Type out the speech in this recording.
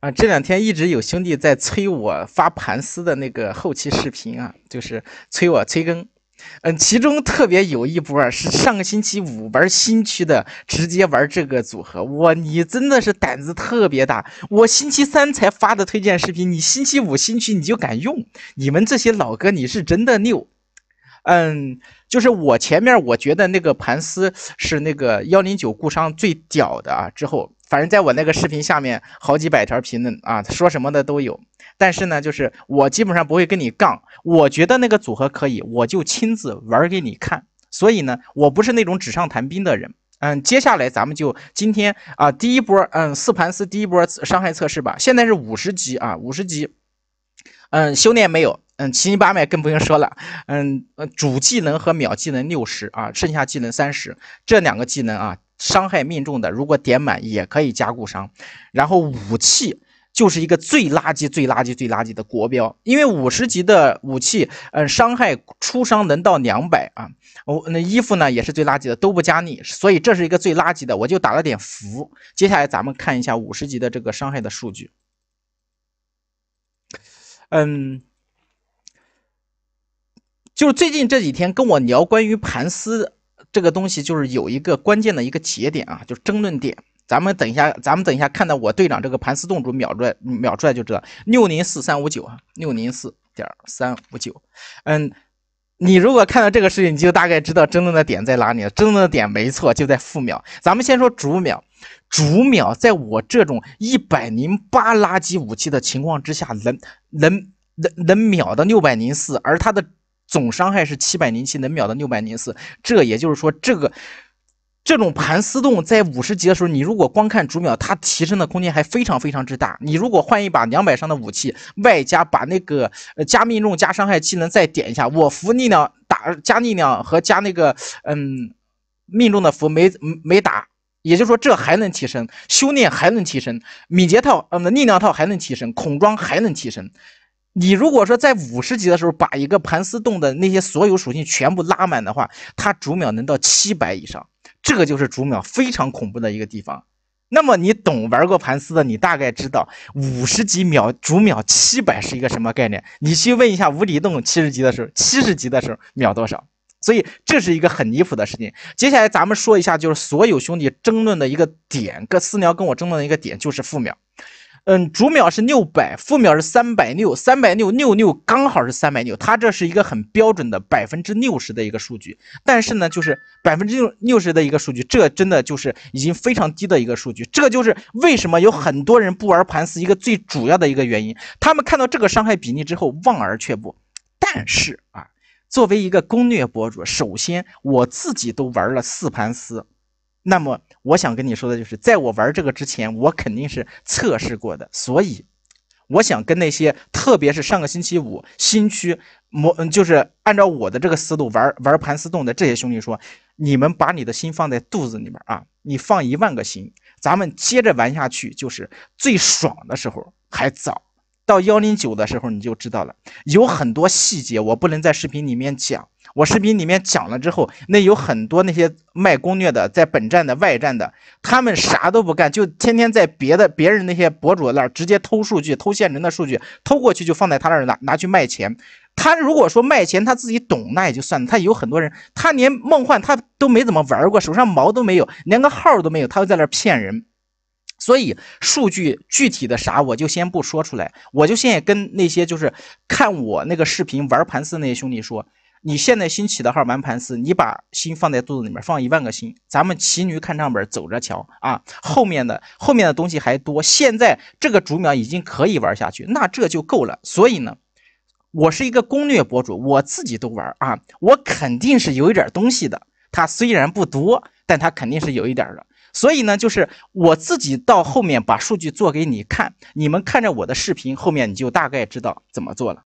啊，这两天一直有兄弟在催我发盘丝的那个后期视频啊，就是催我催更。嗯，其中特别有一波是上个星期五玩新区的，直接玩这个组合。哇，你真的是胆子特别大！我星期三才发的推荐视频，你星期五新区你就敢用？你们这些老哥你是真的牛。嗯，就是我前面我觉得那个盘丝是那个幺零九固伤最屌的啊，之后。反正在我那个视频下面好几百条评论啊，说什么的都有。但是呢，就是我基本上不会跟你杠。我觉得那个组合可以，我就亲自玩给你看。所以呢，我不是那种纸上谈兵的人。嗯，接下来咱们就今天啊，第一波，嗯，四盘丝第一波伤害测试吧。现在是五十级啊，五十级。嗯，修炼没有，嗯，七经八脉更不用说了。嗯，主技能和秒技能六十啊，剩下技能三十，这两个技能啊。伤害命中的，如果点满也可以加固伤，然后武器就是一个最垃圾、最垃圾、最垃圾的国标，因为五十级的武器，嗯，伤害出伤能到两百啊，我那衣服呢也是最垃圾的，都不加力，所以这是一个最垃圾的，我就打了点符。接下来咱们看一下五十级的这个伤害的数据，嗯，就最近这几天跟我聊关于盘丝。这个东西就是有一个关键的一个节点啊，就是争论点。咱们等一下，咱们等一下看到我队长这个盘丝洞主秒出来，秒出来就知道六零四三五九啊，六零四点三五九。嗯，你如果看到这个事情，你就大概知道争论的点在哪里了。争论的点没错，就在副秒。咱们先说主秒，主秒在我这种一百零八垃圾武器的情况之下，能能能能秒到六百零四，而它的。总伤害是七百零七，能秒的六百零四。这也就是说，这个这种盘丝洞在五十级的时候，你如果光看主秒，它提升的空间还非常非常之大。你如果换一把两百伤的武器，外加把那个加命中、加伤害技能再点一下，我服力量打加力量和加那个嗯命中的符没没打，也就是说这还能提升，修炼还能提升，敏捷套嗯、那力量套还能提升，孔装还能提升。你如果说在五十级的时候把一个盘丝洞的那些所有属性全部拉满的话，它逐秒能到七百以上，这个就是逐秒非常恐怖的一个地方。那么你懂玩过盘丝的，你大概知道五十级秒逐秒七百是一个什么概念。你去问一下无底洞七十级的时候，七十级的时候秒多少。所以这是一个很离谱的事情。接下来咱们说一下，就是所有兄弟争论的一个点，跟私聊跟我争论的一个点就是负秒。嗯，主秒是六百，副秒是三百六，三百六六六刚好是三百六，它这是一个很标准的百分之六十的一个数据。但是呢，就是百分之六六十的一个数据，这真的就是已经非常低的一个数据。这就是为什么有很多人不玩盘丝一个最主要的一个原因。他们看到这个伤害比例之后望而却步。但是啊，作为一个攻略博主，首先我自己都玩了四盘丝。那么我想跟你说的就是，在我玩这个之前，我肯定是测试过的。所以，我想跟那些，特别是上个星期五新区模，就是按照我的这个思路玩玩盘丝洞的这些兄弟说，你们把你的心放在肚子里面啊，你放一万个心，咱们接着玩下去，就是最爽的时候还早。到幺零九的时候你就知道了，有很多细节我不能在视频里面讲。我视频里面讲了之后，那有很多那些卖攻略的，在本站的外站的，他们啥都不干，就天天在别的别人那些博主那儿直接偷数据、偷现成的数据，偷过去就放在他那儿拿拿去卖钱。他如果说卖钱他自己懂那也就算了，他有很多人他连梦幻他都没怎么玩过，手上毛都没有，连个号都没有，他就在那儿骗人。所以数据具体的啥我就先不说出来，我就现在跟那些就是看我那个视频玩盘丝那些兄弟说，你现在新起的号玩盘丝，你把心放在肚子里面放一万个心，咱们骑驴看账本走着瞧啊，后面的后面的东西还多，现在这个竹秒已经可以玩下去，那这就够了。所以呢，我是一个攻略博主，我自己都玩啊，我肯定是有一点东西的，它虽然不多，但它肯定是有一点的。所以呢，就是我自己到后面把数据做给你看，你们看着我的视频，后面你就大概知道怎么做了。